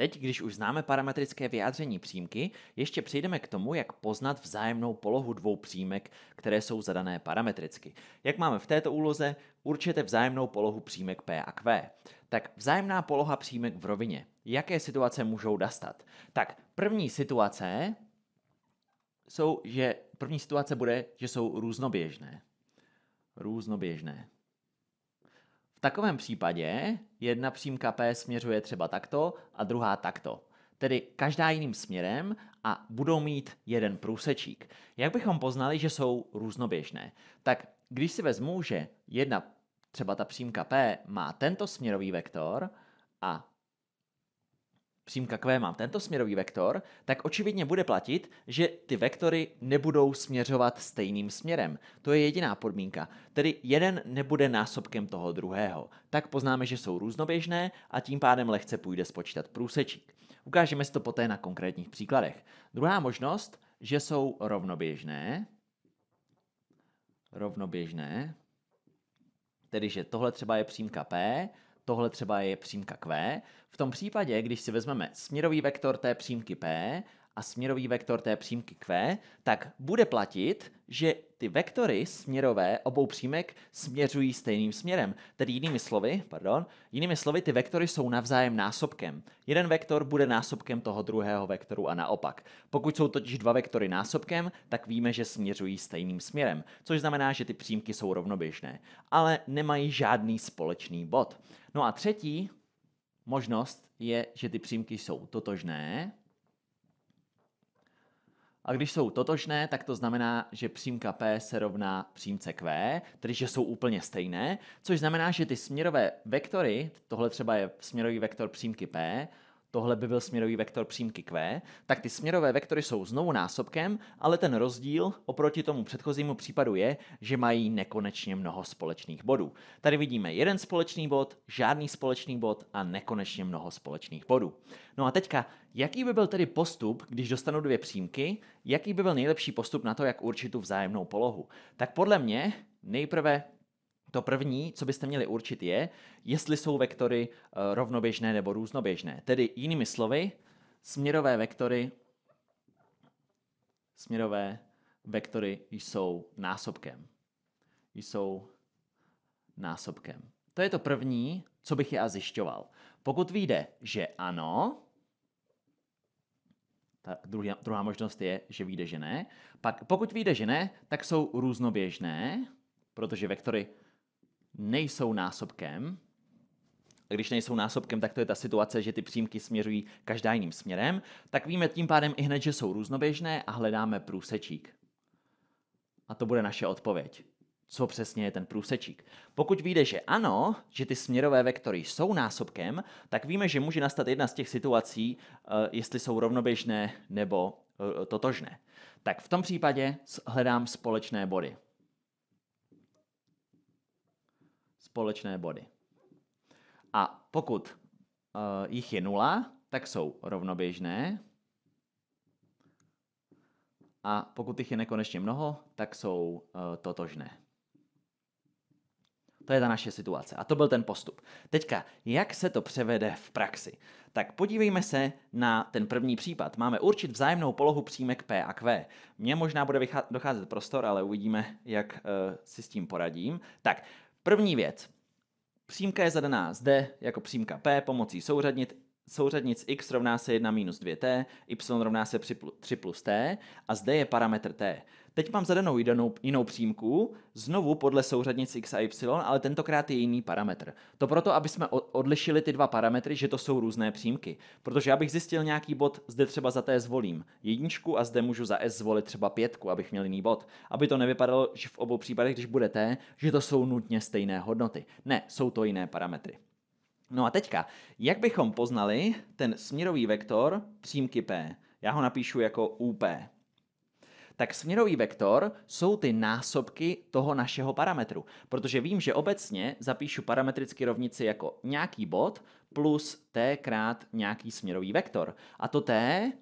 Teď, když už známe parametrické vyjádření přímky, ještě přejdeme k tomu, jak poznat vzájemnou polohu dvou přímek, které jsou zadané parametricky. Jak máme v této úloze, určete vzájemnou polohu přímek P a Q. Tak vzájemná poloha přímek v rovině. Jaké situace můžou dostat? Tak první situace jsou, že první situace bude, že jsou různoběžné. Různoběžné. V takovém případě jedna přímka P směřuje třeba takto a druhá takto. Tedy každá jiným směrem a budou mít jeden průsečík. Jak bychom poznali, že jsou různoběžné? Tak když si vezmu, že jedna třeba ta přímka P má tento směrový vektor a přímka Q mám tento směrový vektor, tak očividně bude platit, že ty vektory nebudou směřovat stejným směrem. To je jediná podmínka. Tedy jeden nebude násobkem toho druhého. Tak poznáme, že jsou různoběžné a tím pádem lehce půjde spočítat průsečík. Ukážeme si to poté na konkrétních příkladech. Druhá možnost, že jsou rovnoběžné. Rovnoběžné. Tedy, že tohle třeba je přímka P, Tohle třeba je přímka Q. V tom případě, když si vezmeme směrový vektor té přímky P a směrový vektor té přímky Q, tak bude platit, že ty vektory směrové obou přímek směřují stejným směrem. Tedy jinými slovy, pardon, jinými slovy, ty vektory jsou navzájem násobkem. Jeden vektor bude násobkem toho druhého vektoru a naopak. Pokud jsou totiž dva vektory násobkem, tak víme, že směřují stejným směrem, což znamená, že ty přímky jsou rovnoběžné, ale nemají žádný společný bod. No a třetí možnost je, že ty přímky jsou totožné, a když jsou totožné, tak to znamená, že přímka P se rovná přímce Q, tedy že jsou úplně stejné, což znamená, že ty směrové vektory, tohle třeba je směrový vektor přímky P, tohle by byl směrový vektor přímky Q, tak ty směrové vektory jsou znovu násobkem, ale ten rozdíl oproti tomu předchozímu případu je, že mají nekonečně mnoho společných bodů. Tady vidíme jeden společný bod, žádný společný bod a nekonečně mnoho společných bodů. No a teďka, jaký by byl tedy postup, když dostanu dvě přímky, jaký by byl nejlepší postup na to, jak určit tu vzájemnou polohu? Tak podle mě nejprve to první, co byste měli určit, je, jestli jsou vektory eh, rovnoběžné nebo různoběžné. Tedy jinými slovy, směrové vektory směrové vektory jsou násobkem. Jsou násobkem. To je to první, co bych já zjišťoval. Pokud vyjde, že ano, ta druhá, druhá možnost je, že vyjde, že ne. Pak, pokud vyjde, že ne, tak jsou různoběžné, protože vektory nejsou násobkem, a když nejsou násobkem, tak to je ta situace, že ty přímky směřují každá jiným směrem, tak víme tím pádem i hned, že jsou různoběžné a hledáme průsečík. A to bude naše odpověď. Co přesně je ten průsečík? Pokud víde, že ano, že ty směrové vektory jsou násobkem, tak víme, že může nastat jedna z těch situací, eh, jestli jsou rovnoběžné nebo eh, totožné. Tak v tom případě hledám společné body. společné body. A pokud uh, jich je nula, tak jsou rovnoběžné. A pokud jich je nekonečně mnoho, tak jsou uh, totožné. To je ta naše situace. A to byl ten postup. Teďka, jak se to převede v praxi? Tak podívejme se na ten první případ. Máme určit vzájemnou polohu přímek P a Q. Mně možná bude docházet prostor, ale uvidíme, jak uh, si s tím poradím. Tak, První věc. Přímka je zadaná zde jako přímka P pomocí souřadnit souřadnic x rovná se 1 minus 2t, y rovná se 3 plus t a zde je parametr t. Teď mám zadanou jinou, jinou přímku, znovu podle souřadnic x a y, ale tentokrát je jiný parametr. To proto, aby jsme odlišili ty dva parametry, že to jsou různé přímky. Protože já bych zjistil nějaký bod, zde třeba za t zvolím jedničku a zde můžu za s zvolit třeba pětku, abych měl jiný bod. Aby to nevypadalo, že v obou případech, když bude t, že to jsou nutně stejné hodnoty. Ne, jsou to jiné parametry. No a teďka, jak bychom poznali ten směrový vektor přímky P? Já ho napíšu jako UP tak směrový vektor jsou ty násobky toho našeho parametru. Protože vím, že obecně zapíšu parametricky rovnici jako nějaký bod plus t krát nějaký směrový vektor. A to t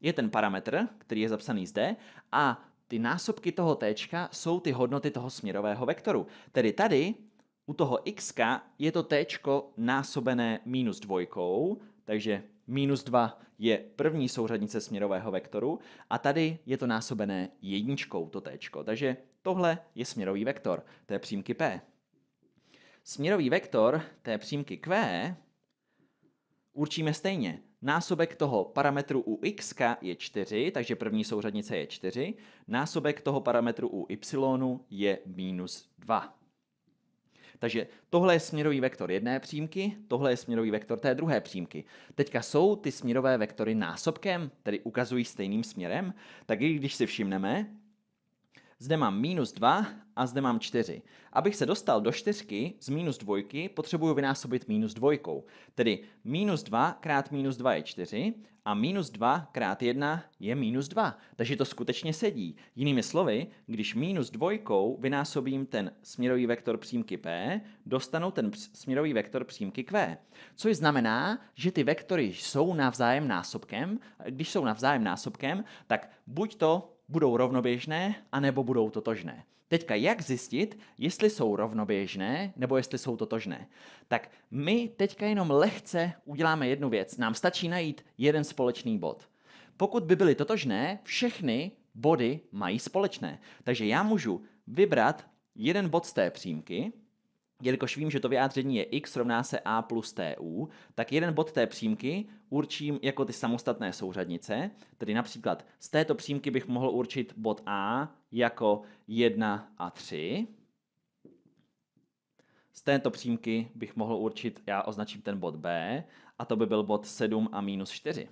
je ten parametr, který je zapsaný zde, a ty násobky toho t jsou ty hodnoty toho směrového vektoru. Tedy tady u toho x je to t násobené minus dvojkou, takže minus 2 je první souřadnice směrového vektoru a tady je to násobené jedničkou, to t. Takže tohle je směrový vektor té přímky P. Směrový vektor té přímky Q určíme stejně. Násobek toho parametru u x je 4, takže první souřadnice je 4. Násobek toho parametru u y je minus 2. Takže tohle je směrový vektor jedné přímky, tohle je směrový vektor té druhé přímky. Teďka jsou ty směrové vektory násobkem, tedy ukazují stejným směrem, tak i když si všimneme, zde mám minus 2 a zde mám 4. Abych se dostal do 4 z minus 2, potřebuji vynásobit minus 2. Tedy minus 2 krát minus 2 je 4 a minus 2 krát 1 je minus 2. Takže to skutečně sedí. Jinými slovy, když minus 2 vynásobím ten směrový vektor přímky P, dostanu ten směrový vektor přímky Q. Což znamená, že ty vektory jsou navzájem násobkem. Když jsou navzájem násobkem, tak buď to budou rovnoběžné, anebo budou totožné. Teďka, jak zjistit, jestli jsou rovnoběžné, nebo jestli jsou totožné? Tak my teďka jenom lehce uděláme jednu věc. Nám stačí najít jeden společný bod. Pokud by byly totožné, všechny body mají společné. Takže já můžu vybrat jeden bod z té přímky, jelikož vím, že to vyjádření je x rovná se a plus tu, tak jeden bod té přímky určím jako ty samostatné souřadnice, tedy například z této přímky bych mohl určit bod a jako 1 a 3. Z této přímky bych mohl určit, já označím ten bod b, a to by byl bod 7 a minus 4.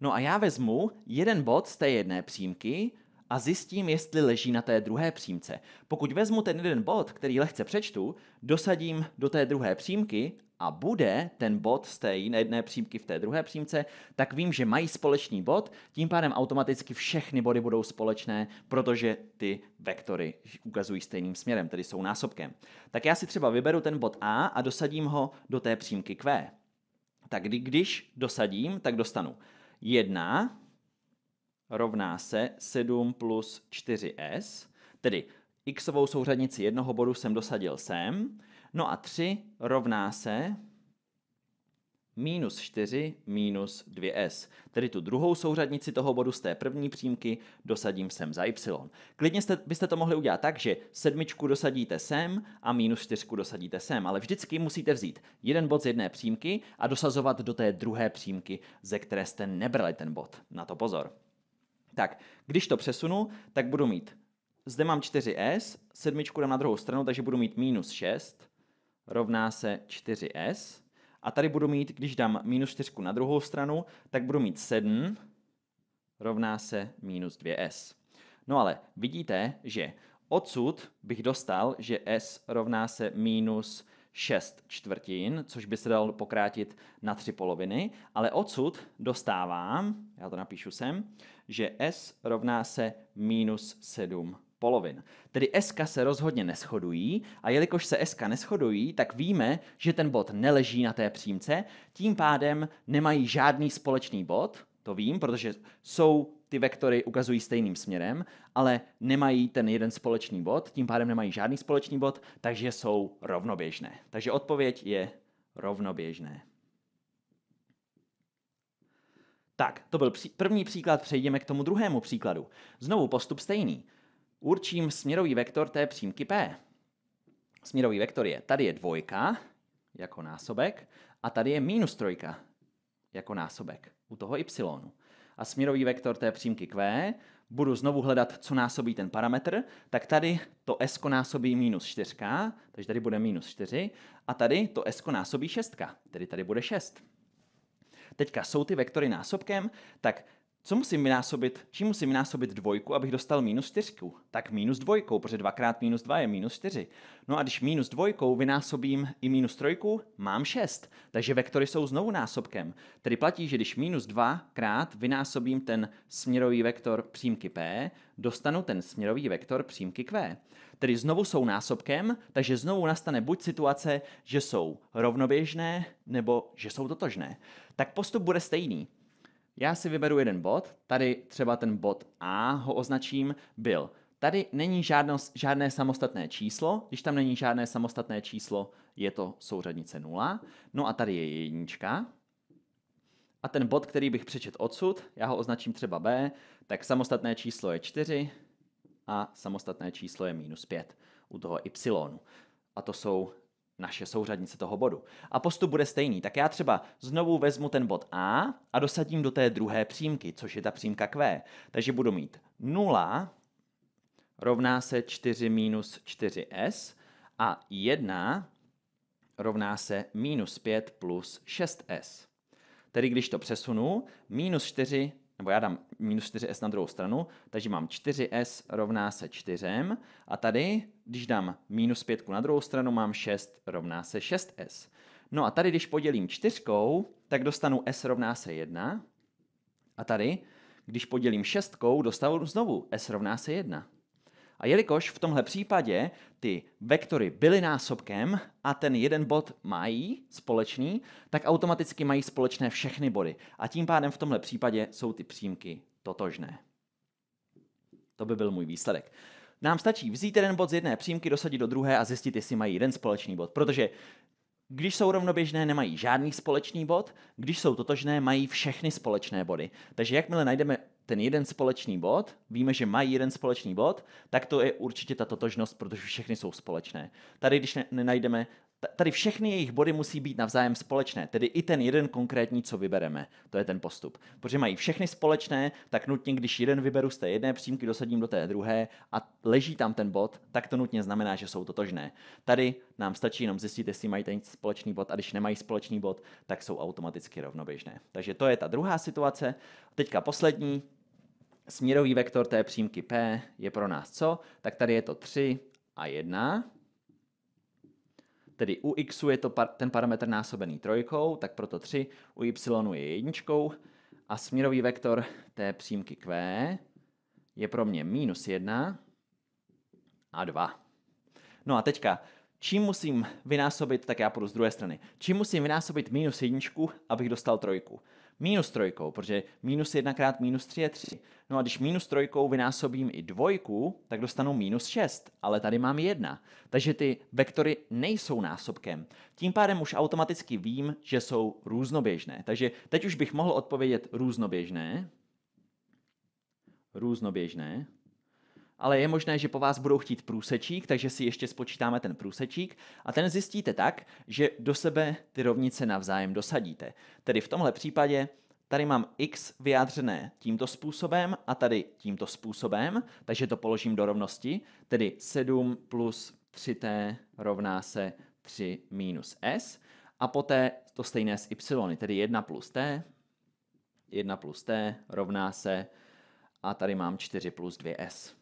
No a já vezmu jeden bod z té jedné přímky, a zjistím, jestli leží na té druhé přímce. Pokud vezmu ten jeden bod, který lehce přečtu, dosadím do té druhé přímky a bude ten bod z té jedné přímky v té druhé přímce, tak vím, že mají společný bod, tím pádem automaticky všechny body budou společné, protože ty vektory ukazují stejným směrem, tedy jsou násobkem. Tak já si třeba vyberu ten bod A a dosadím ho do té přímky Q. Tak když dosadím, tak dostanu 1 rovná se 7 plus 4s, tedy xovou souřadnici jednoho bodu jsem dosadil sem, no a 3 rovná se minus 4 minus 2s. Tedy tu druhou souřadnici toho bodu z té první přímky dosadím sem za y. Klidně jste, byste to mohli udělat tak, že sedmičku dosadíte sem a minus 4 dosadíte sem, ale vždycky musíte vzít jeden bod z jedné přímky a dosazovat do té druhé přímky, ze které jste nebrali ten bod. Na to pozor. Tak, když to přesunu, tak budu mít, zde mám 4s, sedmičku dám na druhou stranu, takže budu mít minus 6, rovná se 4s. A tady budu mít, když dám minus 4 na druhou stranu, tak budu mít 7, rovná se minus 2s. No ale vidíte, že odsud bych dostal, že s rovná se minus 6 čtvrtin, což by se dal pokrátit na tři poloviny, ale odsud dostávám, já to napíšu sem, že S rovná se minus 7 polovin. Tedy S se rozhodně neschodují a jelikož se S neschodují, tak víme, že ten bod neleží na té přímce, tím pádem nemají žádný společný bod to vím, protože jsou ty vektory ukazují stejným směrem, ale nemají ten jeden společný bod, tím pádem nemají žádný společný bod, takže jsou rovnoběžné. Takže odpověď je rovnoběžné. Tak, to byl první příklad, přejdeme k tomu druhému příkladu. Znovu postup stejný. Určím směrový vektor té přímky P. Směrový vektor je, tady je dvojka jako násobek a tady je minus trojka jako násobek u toho y. A směrový vektor té přímky q, budu znovu hledat, co násobí ten parametr, tak tady to s násobí minus 4, takže tady bude minus 4, a tady to s násobí 6, tedy tady bude 6. Teďka jsou ty vektory násobkem, tak co musím vynásobit, čím musím vynásobit dvojku, abych dostal minus čtyřku? Tak minus dvojkou, protože dvakrát minus dva je minus čtyři. No a když minus dvojkou vynásobím i minus trojku, mám šest. Takže vektory jsou znovu násobkem. Tedy platí, že když minus dvakrát vynásobím ten směrový vektor přímky P, dostanu ten směrový vektor přímky Q. Tedy znovu jsou násobkem, takže znovu nastane buď situace, že jsou rovnoběžné, nebo že jsou totožné. Tak postup bude stejný. Já si vyberu jeden bod, tady třeba ten bod A ho označím, byl. Tady není žádno, žádné samostatné číslo, když tam není žádné samostatné číslo, je to souřadnice 0. No a tady je jednička. A ten bod, který bych přečet odsud, já ho označím třeba B, tak samostatné číslo je 4 a samostatné číslo je minus 5 u toho y. A to jsou naše souřadnice toho bodu. A postup bude stejný. Tak já třeba znovu vezmu ten bod A a dosadím do té druhé přímky, což je ta přímka Q. Takže budu mít 0 rovná se 4 minus 4s a 1 rovná se minus 5 plus 6s. Tedy když to přesunu, minus 4 nebo já dám minus 4s na druhou stranu, takže mám 4s rovná se 4 a tady, když dám minus 5 na druhou stranu, mám 6 rovná se 6s. No a tady, když podělím čtyřkou, tak dostanu s rovná se 1 a tady, když podělím šestkou, dostanu znovu s rovná se 1. A jelikož v tomhle případě ty vektory byly násobkem a ten jeden bod mají společný, tak automaticky mají společné všechny body. A tím pádem v tomhle případě jsou ty přímky totožné. To by byl můj výsledek. Nám stačí vzít jeden bod z jedné přímky, dosadit do druhé a zjistit, jestli mají jeden společný bod. Protože když jsou rovnoběžné, nemají žádný společný bod, když jsou totožné, mají všechny společné body. Takže jakmile najdeme ten jeden společný bod, víme, že mají jeden společný bod, tak to je určitě ta totožnost, protože všechny jsou společné. Tady, když nenajdeme Tady všechny jejich body musí být navzájem společné, tedy i ten jeden konkrétní, co vybereme. To je ten postup. Protože mají všechny společné, tak nutně, když jeden vyberu z té jedné přímky, dosadím do té druhé a leží tam ten bod, tak to nutně znamená, že jsou totožné. Tady nám stačí jenom zjistit, jestli mají ten společný bod a když nemají společný bod, tak jsou automaticky rovnoběžné. Takže to je ta druhá situace. Teďka poslední, směrový vektor té přímky P je pro nás co? Tak tady je to 3 a 1. Tedy u xu je to par- ten parametr násobený trojkou, tak proto 3, u y je jedničkou a směrový vektor té přímky q je pro mě minus 1 a 2. No a teďka, čím musím vynásobit, tak já půjdu z druhé strany, čím musím vynásobit minus jedničku, abych dostal trojku? minus trojkou, protože minus jedna krát minus tři je tři. No a když minus trojkou vynásobím i dvojku, tak dostanu minus šest. ale tady mám jedna. Takže ty vektory nejsou násobkem. Tím pádem už automaticky vím, že jsou různoběžné. Takže teď už bych mohl odpovědět různoběžné. Různoběžné ale je možné, že po vás budou chtít průsečík, takže si ještě spočítáme ten průsečík a ten zjistíte tak, že do sebe ty rovnice navzájem dosadíte. Tedy v tomhle případě tady mám x vyjádřené tímto způsobem a tady tímto způsobem, takže to položím do rovnosti, tedy 7 plus 3t rovná se 3 minus s a poté to stejné s y, tedy 1 plus t, 1 plus t rovná se a tady mám 4 plus 2s.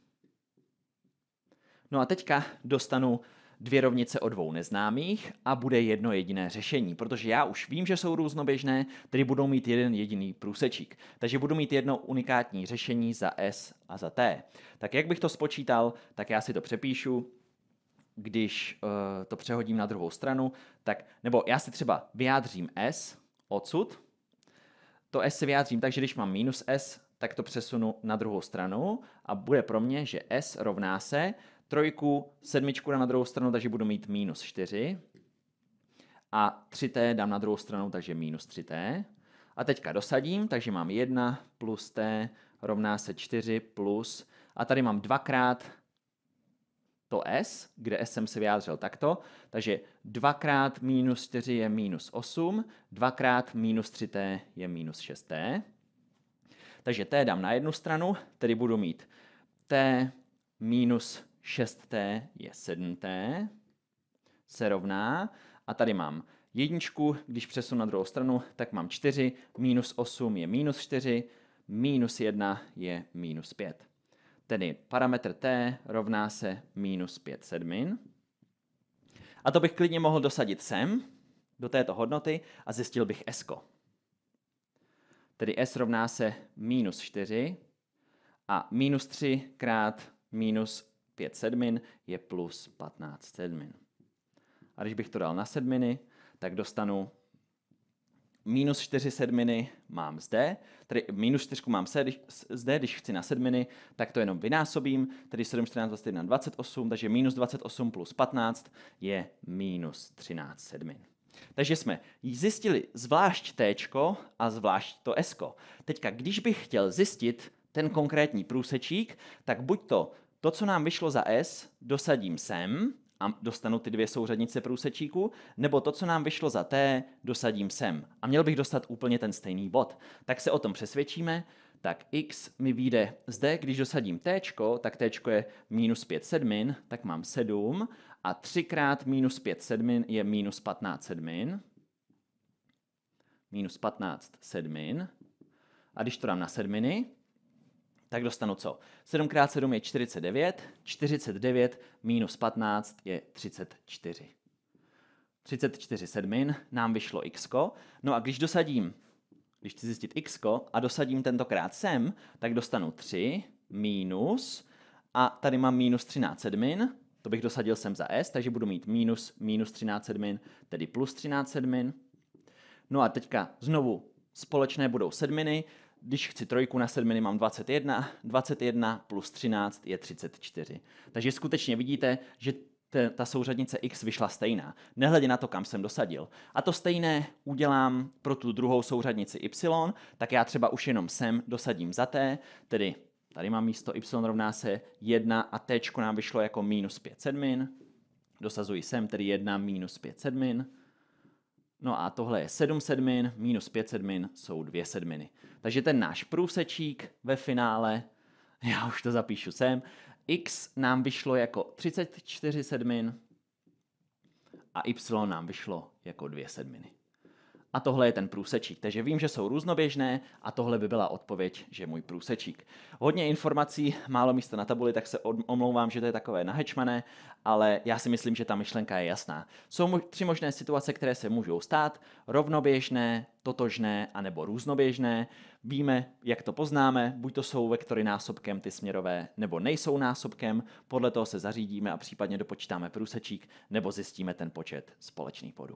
No a teďka dostanu dvě rovnice o dvou neznámých a bude jedno jediné řešení, protože já už vím, že jsou různoběžné, tedy budou mít jeden jediný průsečík. Takže budu mít jedno unikátní řešení za S a za T. Tak jak bych to spočítal, tak já si to přepíšu, když uh, to přehodím na druhou stranu, tak, nebo já si třeba vyjádřím S odsud, to S si vyjádřím tak, že když mám minus S, tak to přesunu na druhou stranu a bude pro mě, že S rovná se trojku, sedmičku dám na druhou stranu, takže budu mít minus 4. A 3t dám na druhou stranu, takže minus 3t. A teďka dosadím, takže mám 1 plus t rovná se 4 plus, a tady mám dvakrát to s, kde s jsem se vyjádřil takto, takže dvakrát minus 4 je minus 8, dvakrát minus 3t je minus 6t. Takže t dám na jednu stranu, tedy budu mít t minus 6t je 7t, se rovná, a tady mám jedničku, když přesunu na druhou stranu, tak mám 4, minus 8 je minus 4, minus 1 je minus 5. Tedy parametr t rovná se minus 5 sedmin. A to bych klidně mohl dosadit sem, do této hodnoty, a zjistil bych s. -ko. Tedy s rovná se minus 4 a minus 3 krát minus 5 sedmin je plus 15 sedmin. A když bych to dal na sedminy, tak dostanu minus 4 sedminy mám zde, tedy minus 4 mám se, když, zde, když chci na sedminy, tak to jenom vynásobím, tedy 7, 14, 21, 28, takže minus 28 plus 15 je minus 13 sedmin. Takže jsme zjistili zvlášť T a zvlášť to S. Teďka, když bych chtěl zjistit ten konkrétní průsečík, tak buď to to, co nám vyšlo za S, dosadím sem a dostanu ty dvě souřadnice průsečíku, nebo to, co nám vyšlo za T, dosadím sem a měl bych dostat úplně ten stejný bod. Tak se o tom přesvědčíme, tak x mi vyjde zde, když dosadím t, tak t je minus 5 sedmin, tak mám 7 a 3 krát minus 5 sedmin je minus 15 sedmin. Minus 15 sedmin. A když to dám na sedminy, tak dostanu co? 7 x 7 je 49, 49 minus 15 je 34. 34 sedmin nám vyšlo x. No a když dosadím, když chci zjistit x a dosadím tentokrát sem, tak dostanu 3 minus, a tady mám minus 13 sedmin, to bych dosadil sem za s, takže budu mít minus, minus 13 sedmin, tedy plus 13 sedmin. No a teďka znovu společné budou sedminy, když chci trojku na sedmi, mám 21, 21 plus 13 je 34. Takže skutečně vidíte, že ta souřadnice x vyšla stejná, nehledě na to, kam jsem dosadil. A to stejné udělám pro tu druhou souřadnici y, tak já třeba už jenom sem dosadím za t, tedy tady mám místo y rovná se 1 a t nám vyšlo jako minus 5 sedmin, dosazuji sem, tedy 1 minus 5 sedmin, No a tohle je 7 sedmin, minus 5 sedmin jsou 2 sedminy. Takže ten náš průsečík ve finále, já už to zapíšu sem, x nám vyšlo jako 34 sedmin a y nám vyšlo jako 2 sedminy a tohle je ten průsečík. Takže vím, že jsou různoběžné a tohle by byla odpověď, že můj průsečík. Hodně informací, málo místa na tabuli, tak se omlouvám, že to je takové nahečmané, ale já si myslím, že ta myšlenka je jasná. Jsou tři možné situace, které se můžou stát. Rovnoběžné, totožné anebo různoběžné. Víme, jak to poznáme, buď to jsou vektory násobkem ty směrové, nebo nejsou násobkem, podle toho se zařídíme a případně dopočítáme průsečík, nebo zjistíme ten počet společných bodů.